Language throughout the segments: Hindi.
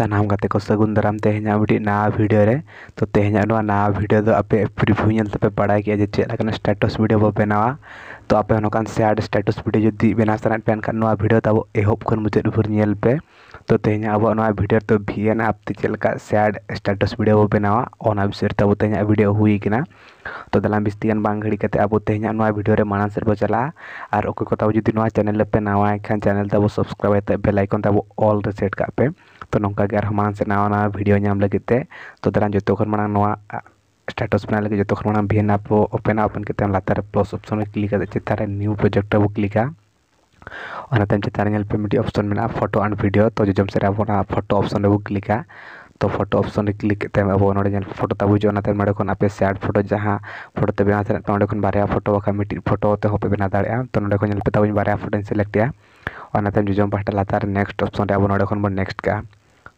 ᱥᱟᱱᱟᱢ ᱜᱟᱛᱮ ᱠᱚ ᱥᱟᱹᱜᱩᱱ ᱫᱟᱨᱟᱢ ᱛᱮᱦᱮᱧᱟᱜ ᱢᱤᱫᱴᱤᱡ ᱱᱟᱣᱟ ᱵᱷᱤᱰᱭᱳ ᱨᱮ ᱛᱚ ᱛᱮᱦᱮᱧᱟᱜ ᱱᱚᱣᱟ ᱱᱟᱣᱟ ᱵᱷᱤᱰᱭᱳ ᱫᱚ ᱟᱯᱮ ᱯᱨᱤᱵᱷᱤᱭᱩ ᱧᱮᱞ ᱛᱮᱯᱮ ᱵᱟᱲᱟᱭ ᱠᱮᱜᱼᱟ ᱡᱮ ᱪᱮᱫ ᱞᱮᱠᱟᱱᱟᱜ ᱥᱴᱮᱴᱟᱥ ᱵᱷᱤᱰᱭᱳ ᱵᱚ ᱵᱮᱱᱟᱣᱟ ᱛᱚ ᱟᱯᱮ ᱦᱚᱸ ᱱᱚᱝᱠᱟᱱ ᱥᱮᱭᱟᱨᱰ ᱥᱴᱮᱴᱟᱥ ᱵᱷᱤᱰᱭᱳ ᱡᱩᱫᱤ ᱵᱮᱱᱟᱣ ᱥᱟᱱᱟᱭᱮᱫ ᱯᱮ ᱮᱱᱠᱷᱟᱱ ᱱᱚᱣᱟ ᱵᱷᱤᱰᱭᱳ ᱛᱟᱵᱚ ᱮᱦᱚᱵ ᱠᱷᱚᱱ ᱢᱩᱪᱟᱹᱫ ᱵᱷᱳᱨ ᱧᱮᱞ ᱯᱮ ᱛᱚ ᱛᱮᱦᱮᱧᱟᱜ ᱟᱵᱚᱣᱟᱜ ᱱᱚᱣᱟ ᱵᱷᱤᱰᱭᱳ ᱫᱚ ᱵᱷᱤᱭᱮᱱ ᱦᱟᱯᱛᱮ ᱪᱮᱫ ᱞᱮᱠᱟ ᱥᱮᱭᱟᱨᱰ ᱥᱴᱮᱴᱟᱥ ᱵᱷᱤᱰᱭᱳ ᱵᱚ ᱵᱮᱱᱟᱣᱟ ᱚᱱᱟ ᱵᱤᱥᱚᱭ ᱛᱟᱵᱚ ᱛᱮᱦᱮᱧᱟᱜ ᱵᱷᱤᱰᱭᱳ ᱦᱩᱭ ᱠᱟᱱᱟ ᱛᱚ ᱫᱟᱞᱟᱝ ᱵᱤᱥᱛᱤ ᱜᱟᱱ ᱵᱟᱝ ᱜᱷᱟᱹᱲᱤ ᱠᱟᱛᱮ ᱟᱵᱚ ᱛᱮᱦᱮᱧᱟᱜ ᱱᱚᱣᱟ ᱵᱷᱤᱰᱭᱳ ᱨᱮ ᱢᱟᱲᱟᱝ ᱥᱮᱫ ᱵᱚ ᱪᱟᱞᱟᱜᱼᱟ ᱟᱨ ᱚᱠᱚᱭ ᱠᱚ ᱛᱟᱵᱚ ᱡᱩᱫᱤ ᱱᱚᱣᱟ ᱪᱮᱱᱮᱞ ᱨᱮᱯᱮ ᱱᱟᱣᱟ ᱮᱱᱠᱷᱟᱱ ᱪᱮᱱᱮᱞ ᱛᱟᱵᱚ ᱥᱟᱵᱥᱠᱨᱟᱭᱤᱵ ᱠᱟᱛᱮ ᱵᱮᱞ ᱟᱭᱠᱚᱱ ᱛᱟᱵᱚ ᱚᱞ ᱨᱮ ᱥᱮᱴ ᱠᱟᱜ ᱯᱮ तो नौका ᱜᱮ ᱟᱨᱦᱚᱸ ᱢᱟᱲᱟᱝ ᱥᱮᱫ ᱱᱟᱣᱟ ᱱᱟᱣᱟ ᱵᱷᱤᱰᱭᱳ ᱧᱟᱢ ᱞᱟᱹᱜᱤᱫ ᱛᱮ ᱛᱚ ᱫᱟᱨᱟᱢ स्टेटस बना लगे जो खन भिएन आप ओपन ओपन के लातार प्लस ऑप्शन में क्लिक चितार न्यू प्रोजेक्ट बो क्लिका और चितार पे मिट्टी ऑप्शन में फोटो एंड वीडियो तो जो से आप फोटो ऑप्शन बो क्लिका तो फोटो ऑप्शन में क्लिक अब ना फोटो तब हजूँ ना आप सैड फोटो जहाँ फोटो ते बना तो ना बारे फोटो बाखा मिट्टी फोटो तेपे बना दाड़ा तो ना बारे फोटो सिलेक्टा और जो पाटा लातार नेक्स्ट ऑप्शन अब ना खन नेक्स्ट का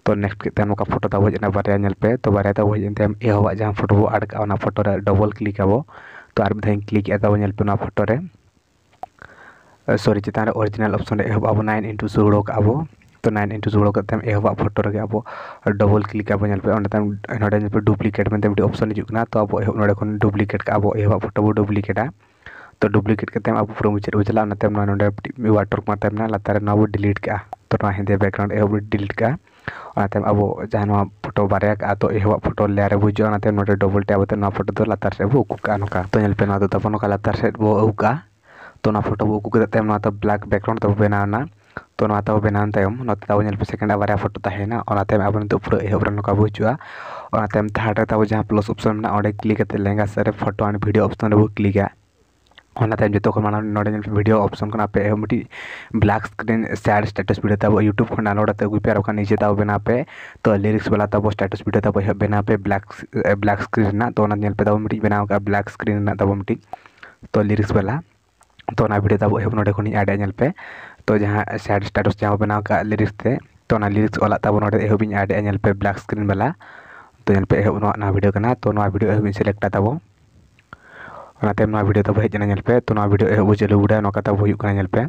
तो नेक्स्ट तेन का फोटो तब हजना बारे पे तो बारे तब हजम एहबा जहाँ फोटो बो अड़क फोटो डबल क्लिक अब तो क्लिक तबे फोटो सॉरी चितान ओरिजिनल ऑप्शन एहब अब नाइन इंटू सुड़ो अब तो नाइन इंटू सुड़ो करते एहब फोटो अब डबल क्लिक अब ना डुप्लीकेट में ऑप्शन हजना तो अब ना डुप्लीकेट अब एहब फोटो बो डुप्लीकेटा तो डुप्लीकेट करते अब पूरा मुझे चलाते वाटर मार्क में लातारे डिलीट कर तो हिंदे बैकग्राउंड एहब डिलीट कर अब जहाँ फोटो बारे तो एहवा फोटो लेयारे बुजे डबल टैब फोटो तो लातार सब उकोपे तबन लातार सब अगुक तो फोटो उकूम ब्लैक बैकग्राउंड तब बना तो तब बनाते तब सेकेंड बारे फोटो तहनाम अब पूरा एहबर ना बुजुआ थार्ड में तब जहाँ प्लस अपशन में क्लिक लेंगा सर फोटो एंड भिडियो अपशन क्लिका होना जो तो मानना वीडियो ऑप्शन को पे black screen sad status video तब यूट्यूब को डाउनलोड पे आपका नीचे तब बना पे तो लिरिक्स वाला तब स्टेटस वीडियो तब बना पे ब्लैक ब्लैक स्क्रीन तो पे बनाव का ब्लैक स्क्रीन तब तो लिरिक्स वाला तो वीडियो तब ना एडेपे तो जहाँ सैड स्टेटस जहाँ बना लिरिक्स ते तो लिरिक्स वाला तब एडेपे ब्लैक स्क्रीन वाला तो पे एहबा वीडियो का तो भिडियो एहबी सेलेक्टा तब अनाते भिडियो तब हेजनापे तो भिडियो एह बो चालू बुढ़ा ना तब हूँपे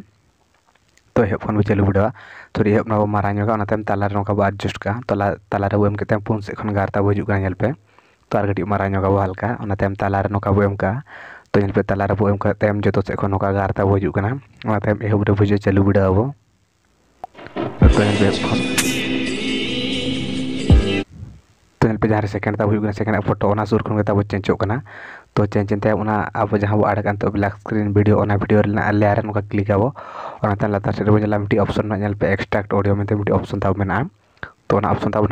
तो एह फोन भी चालू बुढ़ा थोड़ी एह मारा तलार ना एडजस्ट का तला तलार एम कर पुन सब गार तब हजूपे तो कटी मारा हल्का तलार ना एम का तो तलापे तलार एम कर जो सब ना गार तब हजूना एह बुजे चालू बुढ़ाब तो जहाँ सेकेंड तब हूँ सेकेंड फोटो सुरखा चेचोगना तो चेन चे अब जहाँ बो आड़ तो ब्लैक स्क्रीन वीडियो और वीडियो लेयर में क्लिक अब लातार सीट बोला मिट्टी अपशन पे एक्सट्रैक्ट ऑडियो में मिट्टी अपशन तब में तो अपशन तब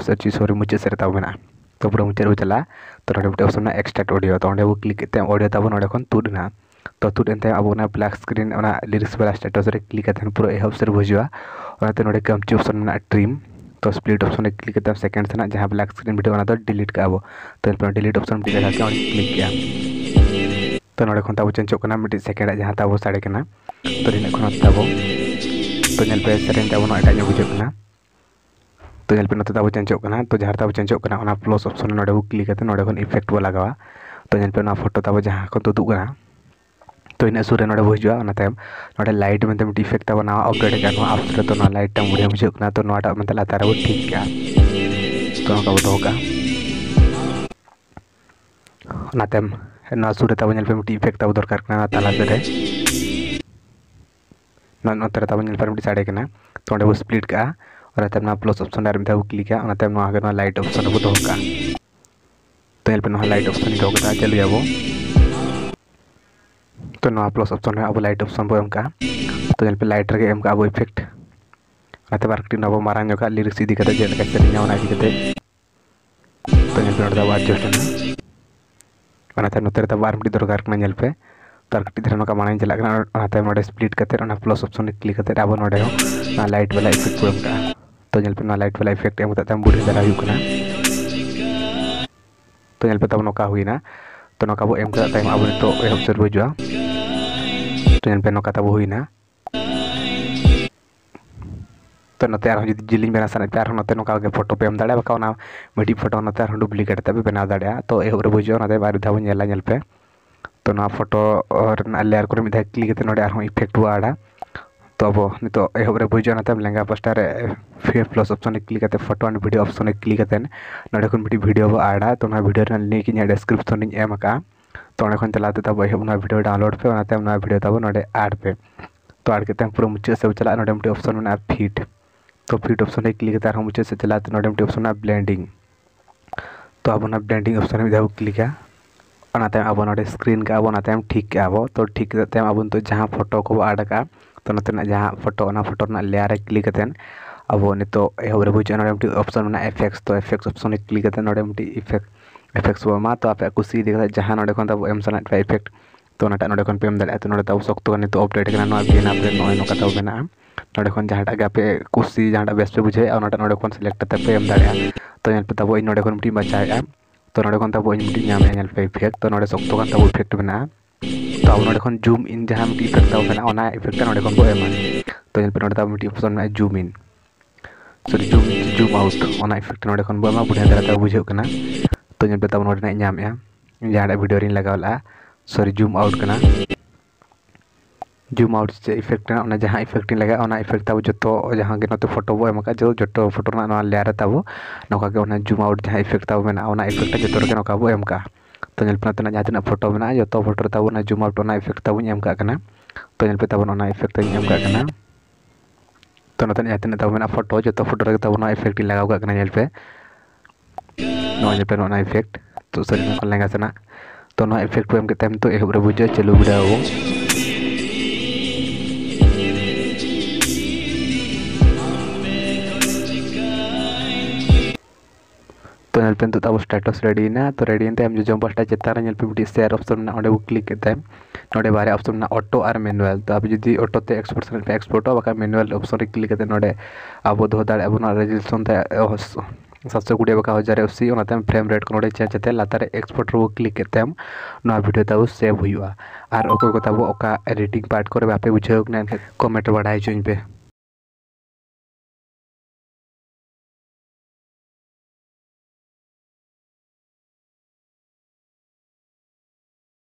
सरी सरी मुचे सर तब में तो पूरा मुचाद बो चला तो मिट्टी अपशन एक्सट्रैक्ट ऑडियो तो अब क्लिक ऑडियो तब ना तुदना तो तुदन अब ब्लैक स्क्रीन लिरिक्स वाला स्टेटस क्लिक पूरा एहब सर बोजा और ना कमची अपशन ट्रीम तो स्प्लीट ऑप्शन में क्लिक करते हैं सेकंड से ना जहाँ ब्लैक स्क्रीन वीडियो बनाते हैं डिलीट का तो डिलीट ऑप्शन डिलीट हाँ क्या क्लिक किया तो ना खनता चेंज होना मिट्टी सेकेंड जहाँ तब साड़े करना तो खनता तो पे सेटे एट बुझेना तो ना तब चेंज होना तो जहाँ तब चेंज होना प्लस ऑप्शन ना क्लिक करते ना इफेक्ट बो लगा तो फोटो तब जहाँ को तुदूँ तो तो इन सूर्य ना तो हजार तो तो ना लाइट में इफेक्ट तब अपग्रेड आफ्टर तो लाइट बुढ़े हजना तो लातार बो ठीक है तो ना दोगातेम मतलब सूर्य तब इफेक्ट तब दरकार तलाजे नतरे तब साइड तो ना स्प्लीट कर और प्लस अपशन क्लिका लाइट अपशन दोगा तो लाइट अपशन दोगा चलू जाबू तो नवा प्लस अपसन अब लाइट ऑप्शन बो एमका तो जल्पे लाइट रे एमका अब इफेक्ट अते बारकटि नबो मारा नका लिरिक्स इदि कते जेन का सेटिंग ना आदि तो जल्पे नडा बा एडजस्ट ना अनाते नतर त बारमटि दरकार में जल्पे तरकटि धरन का माने चला करना अनाते नडा स्प्लिट कते रना प्लस अपसन क्लिक कते अब नडा ना लाइट वाला इफेक्ट बो एमका तो जल्पे ना लाइट वाला इफेक्ट एमता तम बुढी दरा हु कना तो जल्पे तब नका हुई ना तो नका बो एमका टाइम अब तो एहब सर बजुआ ᱨᱮᱥᱴᱩᱨᱮᱱᱴ पे नौका ᱵᱚ ᱦᱩᱭᱱᱟ तो नते आर जुदी जिलिंग बना सन तार नते नका के फोटो पे हम दाड़े बका ना मिडी फोटो नते आर डुप्लीकेट तबे बना दाड़े तो ए रे बुझो नते बार धाव नेला नेल पे तो ना फोटो और लेयर को मिदा क्लिक ते नडे आर इफेक्ट हुआड़ा तो अब नित ए रे ना लेंगे पोस्टर फे प्लस ऑप्शन क्लिक करते photo and video option click करते नडे कोन मिडी वीडियो आड़ा तो ना वीडियो लिंक इन डिस्क्रिप्शन एम का तो एन चलाते भिडियो डाउनलोड पे भिडियो तब ना एड पे तो एड करते पूरा मुझे से चला ना मिट्टी ऑप्शन में फिट तो फिट ऑप्शन क्लिक करते हम मुझे से चलाते ना मिट्टी ऑप्शन में ब्लैंडिंग तो अब ना ब्लैंडिंग ऑप्शन में क्लिक अनाते अब ना स्क्रीन के अब ठीक अब तो ठीक अब तो जहाँ फोटो को एड का तो ना तो फोटो फोटो लेयारे क्लिक करते अब नित एहबरे बुझे ना ऑप्शन में एफेक्स तो इफेक्ट ऑप्शन क्लिक करते ना मिट्टी इफेक्ट एफेक्ट हो तो आप कुछ देखा जहाँ ना तब एम सा इफेक्ट तो ना पे दाते ना तब सख्त नित अपडेट करेंगे नए ना तब मे ना जहाँटे कुछ जहाँ बेस पे बुझे और ना सिलेक्ट तो पे दाते तब ना बचा तो ना तब इनपे इफेक्ट तो ना सख्त तब इफेक्ट मे तो अब तो ना जूम इन जहाँ इफेक्ट तब इफेक्ट ना तो ऑप्शन में zoom in sorry zoom zoom out effect ना बुढ़िया दाते बुझे तो ᱧᱮᱞ ᱯᱮ ᱛᱟᱵᱚᱱ ᱚᱸᱰᱮᱱᱟᱜ ᱧᱟᱢᱮᱜᱼᱟ ᱡᱟᱦᱟᱸᱴᱟᱜ ᱵᱷᱤᱰᱤᱭᱳ जूम ᱞᱟᱜᱟᱣ ᱞᱟᱜᱼᱟ जूम आउट से इफेक्ट जहाँ इफेक्ट लगे इफेक्ट तब जो जहाँ के फोटो बो जो जो फोटो ना तब नौका जूम आउट जहाँ इफेक्ट तब में इफेक्ट जो तो नौका बो तो नेल पे तना फोटो में जो फोटो तब जूम आउट इफेक्ट तब तो पे तब इफेक्ट तो नोते तक तब फोटो जो फोटो तब इफेक्ट लगा पे ᱱᱚᱜᱼᱚᱭ ᱧᱮᱯᱮ ᱱᱚᱜᱼᱚᱭ ᱱᱚᱣᱟ ᱤᱯᱷᱮᱠᱴ ᱛᱚ ᱥᱟᱹᱨᱤ इफेक्ट को एम तो एक बुझे चालू बड़ा बुझाओ तो नलपे तो तब स्टेटस रेडी ना तो रेडी एम जो पास्टा चेतान नलपे मिट्टी शेयर ऑप्शन ना क्लिक करते नोड़े बारे ऑप्शन ना ऑटो और मेनुअल तो आप जी ऑटो ते एक्सपोर्ट से एक्सपोर्ट बाका मैनुअल ऑप्शन क्लिक करते नोड़े अब दो दाड़े अब ना ᱥᱟᱛᱥᱚ ᱠᱩᱲᱤ ᱵᱟᱠᱷᱟ ᱦᱟᱡᱟᱨ ᱮᱯᱥᱤ ᱚᱱᱟᱛᱮ ᱯᱷᱨᱮᱢ ᱨᱮᱴ ᱠᱚ ᱱᱚᱰᱮ ᱪᱮᱧᱡᱽ ᱠᱟᱛᱮ ᱞᱟᱛᱟᱨ ᱨᱮ ᱮᱠᱥᱯᱳᱨᱴ ᱨᱮᱵᱚ ᱠᱞᱤᱠ ᱠᱟᱛᱮ ᱟᱢ ᱱᱚᱣᱟ ᱵᱷᱤᱰᱤᱭᱳ ᱛᱟᱵᱚ ᱥᱮᱵ ᱦᱩᱭᱩᱜᱼᱟ ᱟᱨ ᱚᱠᱚᱭ ᱠᱚ ᱛᱟᱵᱚ ᱚᱠᱟ ᱮᱰᱤᱴᱤᱝ ᱯᱟᱨᱴ ᱠᱚᱨᱮ ᱵᱟᱯᱮ ᱵᱩᱡᱷᱟᱹᱣ ᱠᱟᱱᱟ ᱮᱱᱠᱷᱟᱱ ᱠᱚᱢᱮᱱᱴ ᱵᱟᱲᱟᱭ ᱦᱚᱪᱚᱧ ᱯᱮ